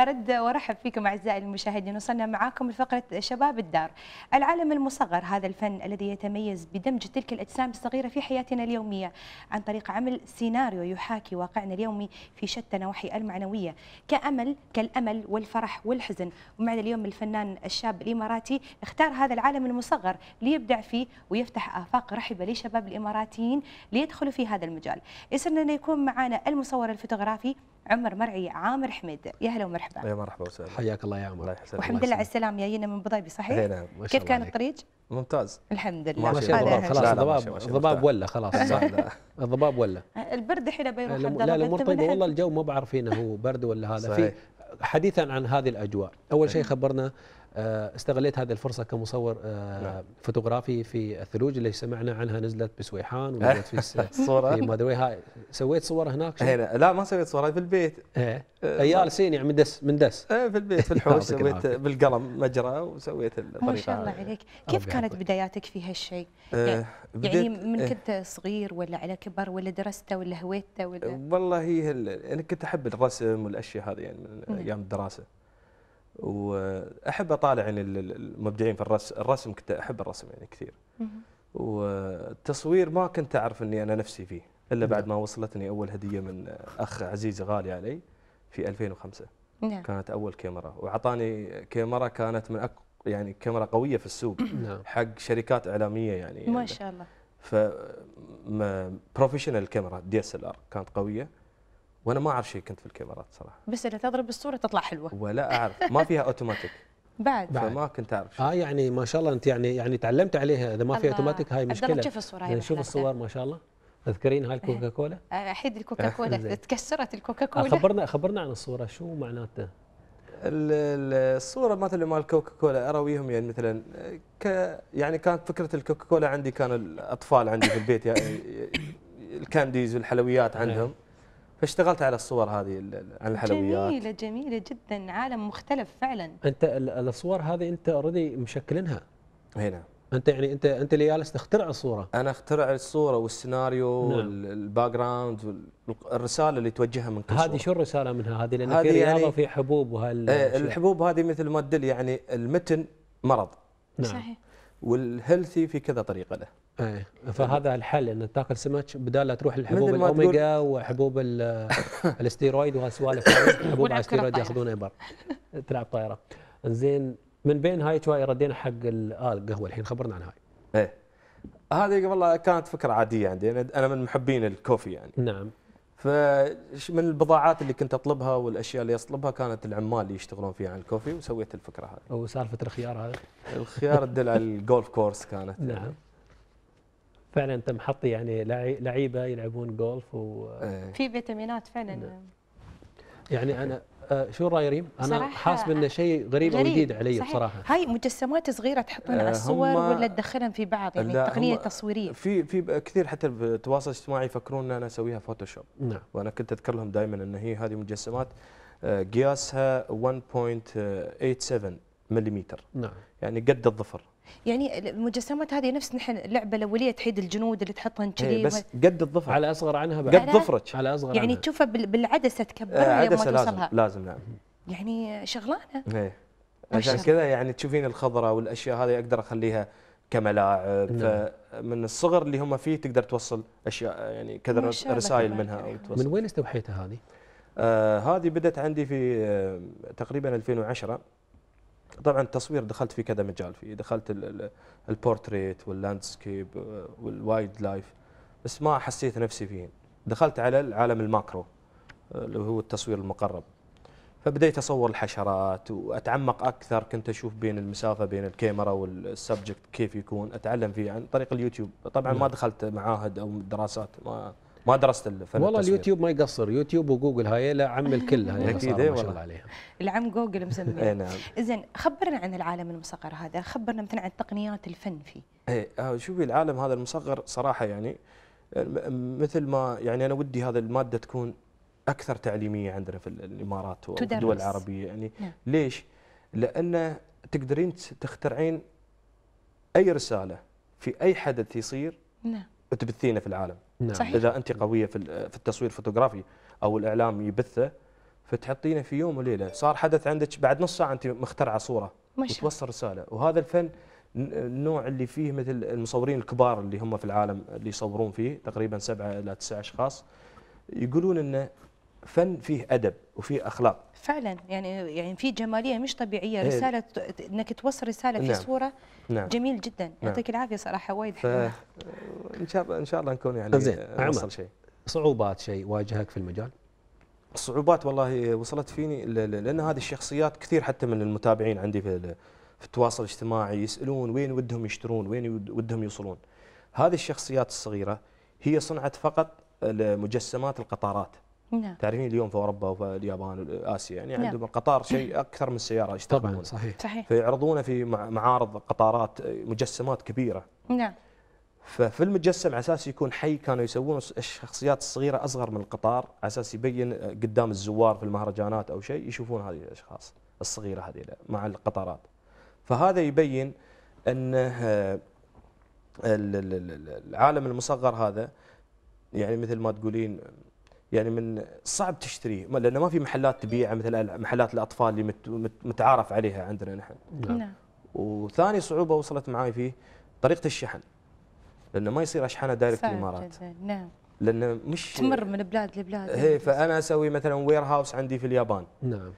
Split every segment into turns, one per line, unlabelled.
أرد وأرحب فيكم أعزائي المشاهدين وصلنا معاكم لفقرة شباب الدار العالم المصغر هذا الفن الذي يتميز بدمج تلك الأجسام الصغيرة في حياتنا اليومية عن طريق عمل سيناريو يحاكي واقعنا اليومي في شتى نواحي المعنوية كأمل كالأمل والفرح والحزن ومعنا اليوم الفنان الشاب الإماراتي اختار هذا العالم المصغر ليبدع فيه ويفتح آفاق رحبة لشباب الإماراتيين ليدخلوا في هذا المجال يسرنا أن يكون معنا المصور الفوتوغرافي عمر مرعي عامر حميد يا هلا ومرحبا
يا مرحبا وسهلا حياك الله يا عمر الله والحمد لله على
السلامه جايينا من ابو ظبي صحيح؟ اي نعم كيف كان الطريق؟ ممتاز الحمد لله ما شاء
الله خلاص الضباب الضباب ولا خلاص الضباب ولا
البرد الحين بيروح الحمد لله لا الامور طيبه والله
الجو ما بعرف هنا هو برد ولا هذا في حديثا عن هذه الاجواء اول شيء خبرنا آه، استغليت هذه الفرصة كمصور آه، نعم. فوتوغرافي في الثلوج اللي سمعنا عنها نزلت بسويحان ونزلت في الصورة في مادوي هاي سويت صور هناك هنا لا ما سويت صور في البيت ايه ايال آه، سين يعني من دس من دس ايه في البيت في الحوش سويت بالقلم مجرى وسويت الطريقة ما شاء الله عليك كيف كانت
بداياتك في هالشيء؟ يعني, يعني من إيه. كنت صغير ولا على كبر ولا درسته ولا هويته ولا
والله هي انا يعني كنت احب الرسم والاشياء هذه يعني من نعم. ايام الدراسة واحب اطالع يعني المبدعين في الرسم الرسم كنت احب الرسم يعني كثير والتصوير ما كنت اعرف اني انا نفسي فيه الا بعد نعم. ما وصلتني اول هديه من اخ عزيز غالي علي في 2005 نعم. كانت اول كاميرا واعطاني كاميرا كانت من أك... يعني كاميرا قويه في السوق نعم. حق شركات اعلاميه يعني ما شاء الله ف بروفيشنال كاميرا دي اس ال ار كانت قويه وانا ما اعرف شيء كنت في الكاميرات صراحه
بس اذا تضرب الصوره تطلع
حلوه ولا اعرف ما فيها اوتوماتيك
بعد فما
كنت اعرف شيء. اه يعني ما شاء الله انت يعني يعني تعلمت عليها اذا ما فيها اوتوماتيك هاي مشكله شوف الصوره هاي شوف الصور ما شاء الله تذكرين هاي إيه. الكوكا كولا؟
آه، احيد الكوكا كولا تكسرت الكوكا كولا خبرنا
خبرنا عن الصوره شو معناته؟ الصوره مثلا مال كوكا كولا ارويهم يعني مثلا ك
يعني كانت فكره الكوكا كولا عندي كان الاطفال عندي في البيت يعني الكانديز والحلويات عندهم فاشتغلت على الصور هذه عن الحلويات جميله
جميله جدا عالم مختلف فعلا
انت الصور هذه انت اوريدي مشكلينها هنا انت يعني انت انت اللي جالس تخترع الصوره
انا اخترع الصوره والسيناريو نعم. والباك جراوند الرساله اللي توجهها من كل هذه شو الرساله منها هذه لان هذه في رياضه يعني وفي
حبوب وهال إيه، الحبوب
هذه مثل ما تدل يعني المتن مرض
نعم صحيح والهيلثي في كذا طريقه له. ايه فهذا الحل ان تاكل سمك بدال لا تروح لحبوب الاوميجا وحبوب الاستيرويد وهالسوالف حبوب الاستيرويد ياخذونها برا تلعب طائره. زين من بين هاي شوي ردينا حق آه، القهوه الحين خبرنا عن هاي.
ايه هذه والله كانت فكره عاديه عندي انا من محبين الكوفي يعني. نعم. فمن البضاعات اللي كنت اطلبها والاشياء اللي اطلبها كانت العمال اللي يشتغلون فيها عن الكوفي وسويت الفكره هذه.
وسالفه الخيار هذا؟ الخيار تدل على الجولف كورس كانت. نعم. فعلا انت محط يعني لعيبه يلعبون جولف و إيه. في
فيتامينات فعلا. نعم.
يعني انا آه، شو راي ريم؟ انا حاسب انه شيء غريب, وجديد علي صحيح. بصراحه
هاي مجسمات صغيره تحطونها على آه، الصور ولا تدخلهم في بعض يعني تقنيه تصويريه
في في كثير حتى بالتواصل الاجتماعي يفكرون ان انا اسويها فوتوشوب نعم وانا كنت اذكر لهم دائما ان هي هذه مجسمات آه، قياسها 1.87 ملم نعم يعني قد الظفر
يعني المجسمات هذه نفس نحن اللعبه الاوليه تحيد الجنود اللي تحطهم إيه، كذي بس
قد الظفر على اصغر عنها بعد قد ظفرك على اصغر يعني
تشوفها بالعدسه تكبرها لما إيه، توصلها لازم لازم نعم يعني شغلانه
ايه عشان كذا يعني تشوفين الخضره والاشياء هذه اقدر اخليها كملاعب نعم. فمن الصغر اللي هم فيه تقدر توصل اشياء يعني كذا رسائل منها أو توصل. من وين
استوحيتها هذه؟ آه هذه بدت عندي في
آه تقريبا 2010 طبعا التصوير دخلت في كذا مجال في دخلت البورتريت واللاندسكيب والوايلد لايف بس ما حسيت نفسي فيه دخلت على العالم الماكرو آه، اللي هو التصوير المقرب فبديت اصور الحشرات واتعمق اكثر كنت اشوف بين المسافه بين الكاميرا والسبجكت كيف يكون اتعلم فيه عن طريق اليوتيوب طبعا ما نعم. دخلت معاهد او دراسات ما ما درست الفن والله التصوير. اليوتيوب
ما يقصر يوتيوب وجوجل هاي لا عم الكل هاي اكيد ما إيه شاء الله عليهم
العم جوجل مسميه اي نعم زين خبرنا عن العالم المصغر هذا خبرنا مثلا عن تقنيات الفن فيه
اي آه، شوفي العالم هذا المصغر صراحه يعني مثل ما يعني انا ودي هذا الماده تكون اكثر تعليميه عندنا في الامارات والدول الدول العربيه يعني نعم. ليش؟ لان تقدرين تخترعين اي رساله في اي حدث يصير نعم وتبثينه في العالم نعم. صحيح. اذا انت نعم. قويه في في التصوير الفوتوغرافي او الاعلام يبثه فتحطينه في يوم وليله صار حدث عندك بعد نص ساعه انت مخترعه صوره وتوصل رساله وهذا الفن النوع اللي فيه مثل المصورين الكبار اللي هم في العالم اللي يصورون فيه تقريبا سبعة إلى تسعة أشخاص يقولون أنه فن فيه ادب وفيه اخلاق
فعلا يعني يعني في جماليه مش طبيعيه إيه. رساله انك توصل رساله نعم. في صوره نعم. جميل جدا نعم. يعطيك العافيه صراحه وايد ف... ان
شاء الله ان شاء الله نكون يعني زين نوصل شيء صعوبات شيء واجهك في المجال الصعوبات والله وصلت فيني لان هذه الشخصيات كثير حتى من المتابعين عندي في في التواصل الاجتماعي يسالون وين ودهم يشترون وين ودهم يوصلون هذه الشخصيات الصغيره هي صنعت فقط مجسمات القطارات نعم. تعرفين اليوم في اوروبا وفي اليابان واسيا يعني نعم. عندهم القطار شيء اكثر من السياره يستخدمونه طبعا صحيح صحيح فيعرضونه في معارض قطارات مجسمات كبيره نعم ففي المجسم على اساس يكون حي كانوا يسوون الشخصيات الصغيره اصغر من القطار على اساس يبين قدام الزوار في المهرجانات او شيء يشوفون هذه الاشخاص الصغيره هذه مع القطارات فهذا يبين ان آه، العالم المصغر هذا يعني مثل ما تقولين يعني من صعب تشتريه لانه ما في محلات تبيعه مثل محلات الاطفال اللي متعارف عليها عندنا نحن نعم, نعم. وثاني صعوبه وصلت معي فيه طريقه الشحن لانه ما يصير اشحنها دايركت الامارات نعم لانه مش تمر
من بلاد لبلاد هي
فانا اسوي مثلا وير هاوس عندي في اليابان نعم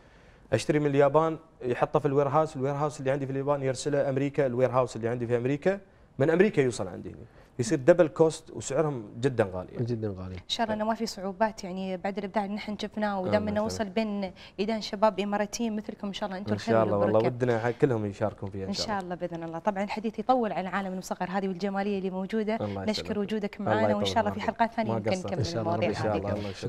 اشتري من اليابان يحطه في الوير هاوس الوير هاوس اللي عندي في اليابان يرسله امريكا الوير هاوس اللي عندي في امريكا من امريكا يوصل عندي يصير دبل كوست وسعرهم جدا غالي يعني. جدا غالي ان شاء الله
انه ما في صعوبات يعني بعد الابداع اللي نحن شفناه آه، ودام انه وصل بين ايدين شباب اماراتيين مثلكم ان شاء الله انتم الخير ان شاء الله والله
ودنا كلهم يشاركون فيها ان شاء الله, إن
شاء الله باذن الله طبعا الحديث يطول عن عالم المصغر هذه والجماليه اللي موجوده نشكر وجودك معنا وان شاء الله في حلقات ثانيه يمكن نكمل المواضيع هذه